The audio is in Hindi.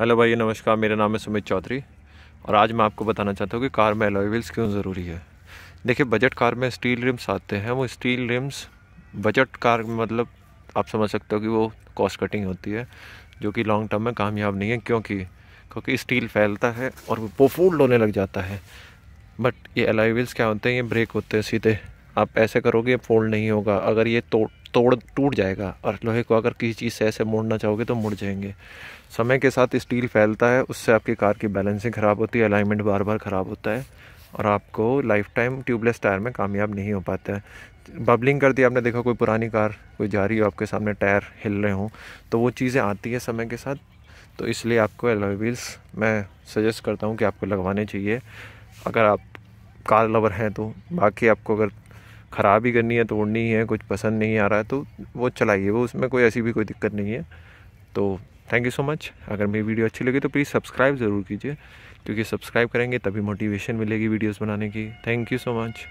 हेलो भाई नमस्कार मेरा नाम है सुमित चौधरी और आज मैं आपको बताना चाहता हूँ कि कार में एलॉय व्हील्स क्यों ज़रूरी है देखिए बजट कार में स्टील रिम्स आते हैं वो स्टील रिम्स बजट कार में मतलब आप समझ सकते हो कि वो कॉस्ट कटिंग होती है जो कि लॉन्ग टर्म में कामयाब नहीं है क्योंकि क्योंकि स्टील फैलता है और वो फोल्ड होने लग जाता है बट ये एलॉय व्हील्स क्या होते हैं ये ब्रेक होते हैं सीधे आप ऐसे करोगे फोल्ड नहीं होगा अगर ये तोड़ तोड़ टूट जाएगा और लोहे को अगर किसी चीज़ से ऐसे मोड़ना चाहोगे तो मुड़ जाएंगे समय के साथ स्टील फैलता है उससे आपकी कार की बैलेंसिंग ख़राब होती है अलाइनमेंट बार बार ख़राब होता है और आपको लाइफ टाइम ट्यूबलेस टायर में कामयाब नहीं हो पाता है बबलिंग कर दी आपने देखा कोई पुरानी कार कोई जा रही हो आपके सामने टायर हिल रहे हों तो वो चीज़ें आती हैं समय के साथ तो इसलिए आपको एलोई व्हील्स मैं सजेस्ट करता हूँ कि आपको लगवाने चाहिए अगर आप कार लवर हैं तो बाकी आपको अगर ख़राब ही करनी है तोड़नी ही है कुछ पसंद नहीं आ रहा है तो वो चलाइए वो उसमें कोई ऐसी भी कोई दिक्कत नहीं है तो थैंक यू सो मच अगर मेरी वीडियो अच्छी लगी तो प्लीज़ सब्सक्राइब ज़रूर कीजिए क्योंकि सब्सक्राइब करेंगे तभी मोटिवेशन मिलेगी वीडियोस बनाने की थैंक यू सो मच